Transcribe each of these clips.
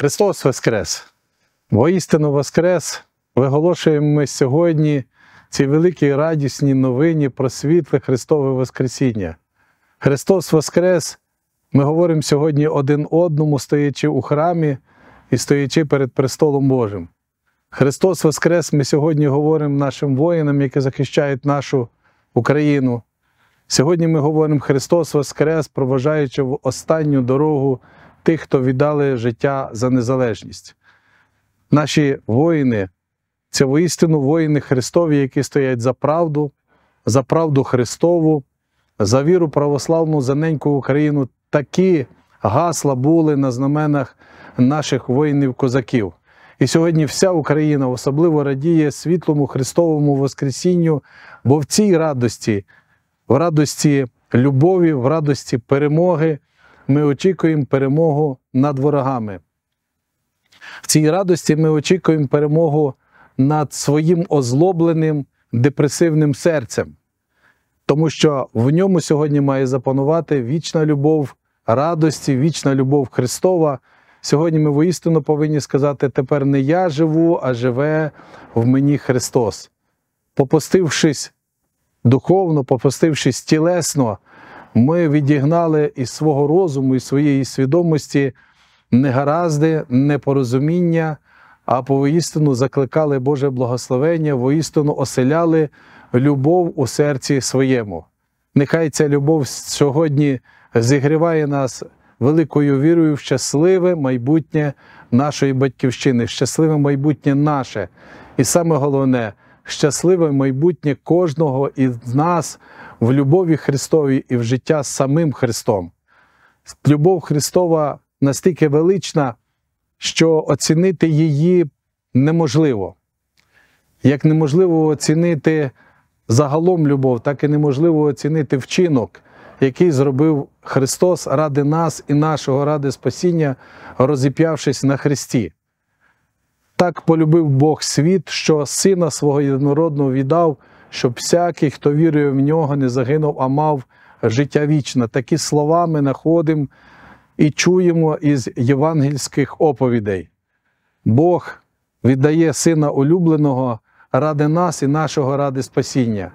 Христос Воскрес! Воістину Воскрес! Виголошуємо ми сьогодні ці великій радісні новині про світле Христове Воскресіння. Христос Воскрес! Ми говоримо сьогодні один одному, стоячи у храмі і стоячи перед Престолом Божим. Христос Воскрес! Ми сьогодні говоримо нашим воїнам, які захищають нашу Україну. Сьогодні ми говоримо Христос Воскрес, проважаючи в останню дорогу тих, хто віддали життя за незалежність. Наші воїни це воістину воїни Христові, які стоять за правду, за правду Христову, за віру православну за неньку Україну. Такі гасла були на знаменах наших воїнів-козаків. І сьогодні вся Україна особливо радіє світлому Христовому Воскресінню, бо в цій радості, в радості любові, в радості перемоги ми очікуємо перемогу над ворогами. В цій радості ми очікуємо перемогу над своїм озлобленим депресивним серцем, тому що в ньому сьогодні має запанувати вічна любов радості, вічна любов Христова. Сьогодні ми воістину повинні сказати: тепер не я живу, а живе в мені Христос. Попустившись духовно, попустившись тілесно, ми відігнали із свого розуму, із своєї свідомості негаразди, непорозуміння, а повістину закликали Боже благословення, воістину оселяли любов у серці своєму. Нехай ця любов сьогодні зігріває нас великою вірою в щасливе майбутнє нашої батьківщини, щасливе майбутнє наше. І саме головне щасливе майбутнє кожного із нас в любові Христові і в життя з самим Христом. Любов Христова настільки велична, що оцінити її неможливо. Як неможливо оцінити загалом любов, так і неможливо оцінити вчинок, який зробив Христос ради нас і нашого ради спасіння, розіп'явшись на Христі. Так полюбив Бог світ, що Сина свого єдинородного віддав, щоб всякий, хто вірує в нього, не загинув, а мав життя вічне. Такі слова ми знаходимо і чуємо із євангельських оповідей. Бог віддає Сина улюбленого ради нас і нашого ради спасіння.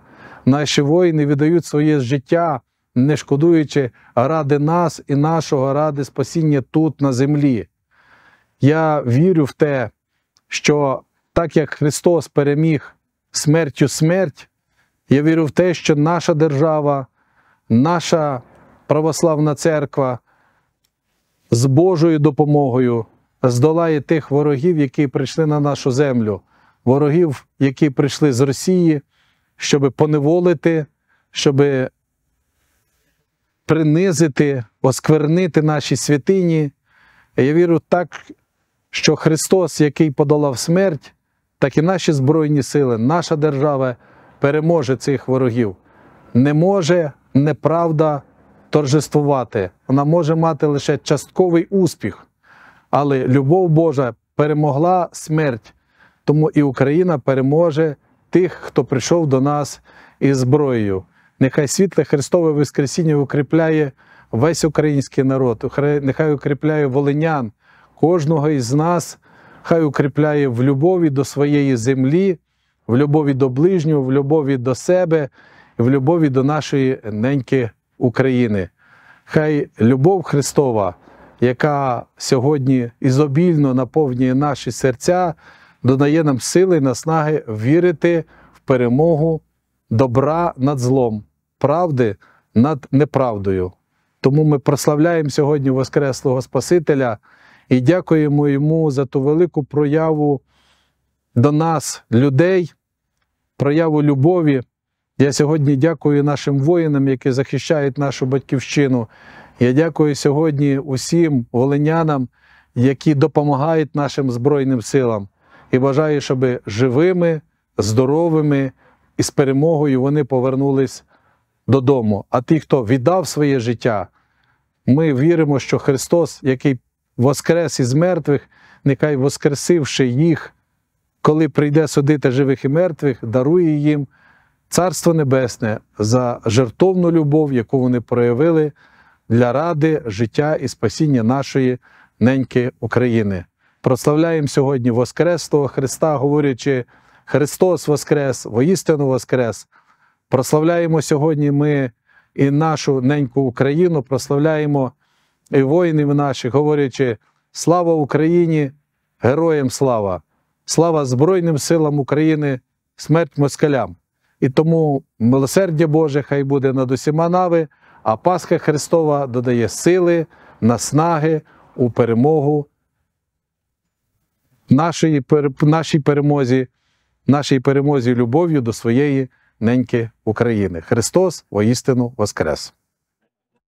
Наші воїни віддають своє життя, не шкодуючи ради нас і нашого ради спасіння тут, на землі. Я вірю в те, що так як Христос переміг смертю смерть. Я вірю в те, що наша держава, наша православна церква з Божою допомогою здолає тих ворогів, які прийшли на нашу землю, ворогів, які прийшли з Росії, щоб поневолити, щоб принизити, осквернити наші святині. Я вірю так, що Христос, який подолав смерть, так і наші Збройні Сили, наша держава переможе цих ворогів. Не може неправда торжествувати. Вона може мати лише частковий успіх, але любов Божа перемогла смерть. Тому і Україна переможе тих, хто прийшов до нас із зброєю. Нехай світле Христове Воскресіння укріпляє весь український народ, нехай укріпляє волинян, кожного із нас хай укріпляє в любові до своєї землі, в любові до ближнього, в любові до себе, і в любові до нашої неньки України. Хай любов Христова, яка сьогодні ізобільно наповнює наші серця, додає нам сили і наснаги вірити в перемогу добра над злом, правди над неправдою. Тому ми прославляємо сьогодні Воскреслого Спасителя і дякуємо йому за ту велику прояву до нас, людей, прояву любові. Я сьогодні дякую нашим воїнам, які захищають нашу батьківщину. Я дякую сьогодні усім волинянам, які допомагають нашим Збройним силам. І бажаю, щоб живими, здоровими і з перемогою вони повернулись додому. А ті, хто віддав своє життя, ми віримо, що Христос, який воскрес із мертвих, нехай воскресивши їх, коли прийде судити живих і мертвих, дарує їм Царство Небесне за жертовну любов, яку вони проявили для ради життя і спасіння нашої неньки України. Прославляємо сьогодні Воскреслого Христа, говорячи, Христос Воскрес, воістину Воскрес. Прославляємо сьогодні ми і нашу неньку Україну, прославляємо. І воїнів наших, говорячи: слава Україні, героям слава, слава Збройним силам України, смерть москалям. І тому милосердя Боже хай буде над усіма нави, а Пасха Христова додає сили, наснаги у перемогу нашій, нашій перемозі, нашій перемозі любов'ю до своєї неньки України. Христос воістину Воскрес!